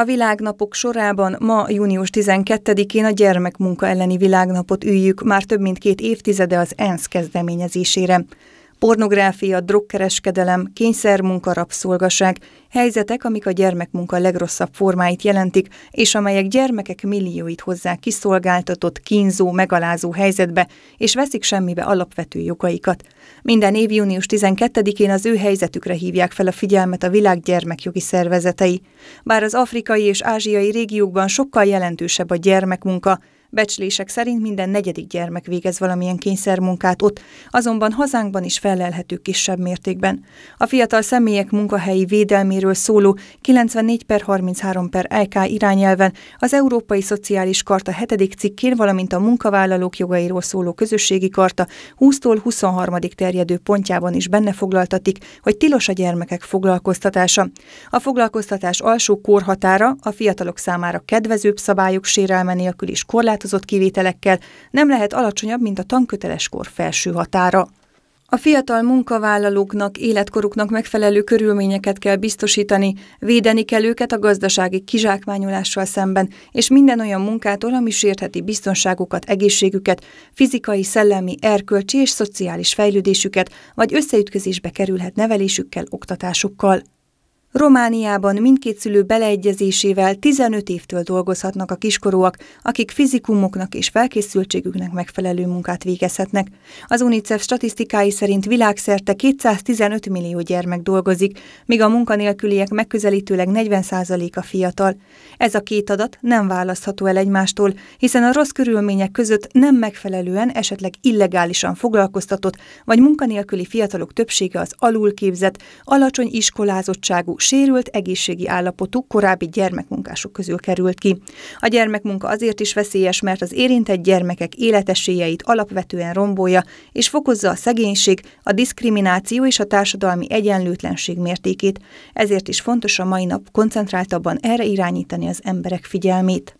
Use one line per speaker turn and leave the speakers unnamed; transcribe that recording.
A világnapok sorában ma, június 12-én a gyermekmunka elleni világnapot üljük, már több mint két évtizede az ENSZ kezdeményezésére. Pornográfia, drogkereskedelem, kényszermunka, rabszolgaság, helyzetek, amik a gyermekmunka legrosszabb formáit jelentik, és amelyek gyermekek millióit hozzák kiszolgáltatott, kínzó, megalázó helyzetbe, és veszik semmibe alapvető jogaikat. Minden év június 12-én az ő helyzetükre hívják fel a figyelmet a világ gyermekjogi szervezetei. Bár az afrikai és ázsiai régiókban sokkal jelentősebb a gyermekmunka, Becslések szerint minden negyedik gyermek végez valamilyen kényszermunkát ott, azonban hazánkban is felelhető kisebb mértékben. A fiatal személyek munkahelyi védelméről szóló 94 per 33 per LK irányelven az Európai Szociális Karta 7. cikkén, valamint a munkavállalók jogairól szóló közösségi karta 20-tól 23. terjedő pontjában is benne foglaltatik, hogy tilos a gyermekek foglalkoztatása. A foglalkoztatás alsó korhatára a fiatalok számára kedvezőbb szabályok sérelme nélkül is korlát korlátozott kivételekkel nem lehet alacsonyabb, mint a tanköteleskor felső határa. A fiatal munkavállalóknak, életkoruknak megfelelő körülményeket kell biztosítani, védeni kell őket a gazdasági kizsákmányolással szemben, és minden olyan munkától, ami sértheti biztonságukat, egészségüket, fizikai, szellemi, erkölcsi és szociális fejlődésüket, vagy összeütközésbe kerülhet nevelésükkel, oktatásukkal. Romániában mindkét szülő beleegyezésével 15 évtől dolgozhatnak a kiskorúak, akik fizikumoknak és felkészültségüknek megfelelő munkát végezhetnek. Az UNICEF statisztikái szerint világszerte 215 millió gyermek dolgozik, míg a munkanélküliek megközelítőleg 40%-a fiatal. Ez a két adat nem választható el egymástól, hiszen a rossz körülmények között nem megfelelően, esetleg illegálisan foglalkoztatott vagy munkanélküli fiatalok többsége az alulképzett, alacsony iskolázottságú sérült egészségi állapotú korábbi gyermekmunkások közül került ki. A gyermekmunka azért is veszélyes, mert az érintett gyermekek életesélyeit alapvetően rombolja, és fokozza a szegénység, a diszkrimináció és a társadalmi egyenlőtlenség mértékét. Ezért is fontos a mai nap koncentráltabban erre irányítani az emberek figyelmét.